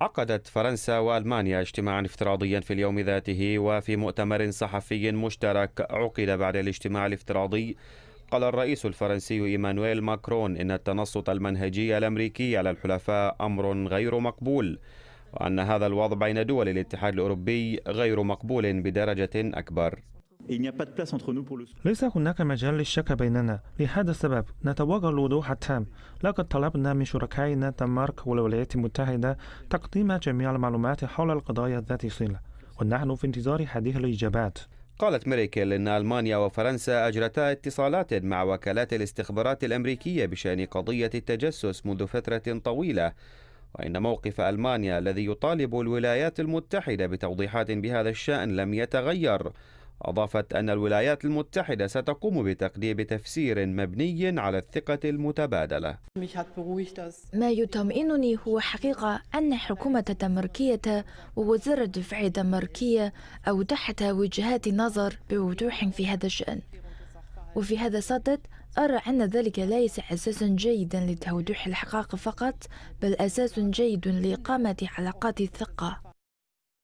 عقدت فرنسا والمانيا اجتماعا افتراضيا في اليوم ذاته وفي مؤتمر صحفي مشترك عقد بعد الاجتماع الافتراضي قال الرئيس الفرنسي ايمانويل ماكرون ان التنصت المنهجي الامريكي على الحلفاء امر غير مقبول وان هذا الوضع بين دول الاتحاد الاوروبي غير مقبول بدرجه اكبر ليس هناك مجال للشك بيننا لهذا السبب نتوقع الوضوح التام لقد طلبنا من شركائنا دنمارك والولايات المتحدة تقديم جميع المعلومات حول القضايا ذات صلة ونحن في انتظار هذه الإجابات قالت ميريكل إن ألمانيا وفرنسا أجرتا اتصالات مع وكالات الاستخبارات الأمريكية بشأن قضية التجسس منذ فترة طويلة وإن موقف ألمانيا الذي يطالب الولايات المتحدة بتوضيحات بهذا الشأن لم يتغير أضافت أن الولايات المتحدة ستقوم بتقديم تفسير مبني على الثقة المتبادلة ما يطمئنني هو حقيقة أن حكومة الدنماركية ووزارة الدفاع الدنماركية أوضحت وجهات نظر بوضوح في هذا الشأن وفي هذا الصدد أرى أن ذلك ليس أساسا جيدا لتوضيح الحقائق فقط بل أساس جيد لإقامة علاقات الثقة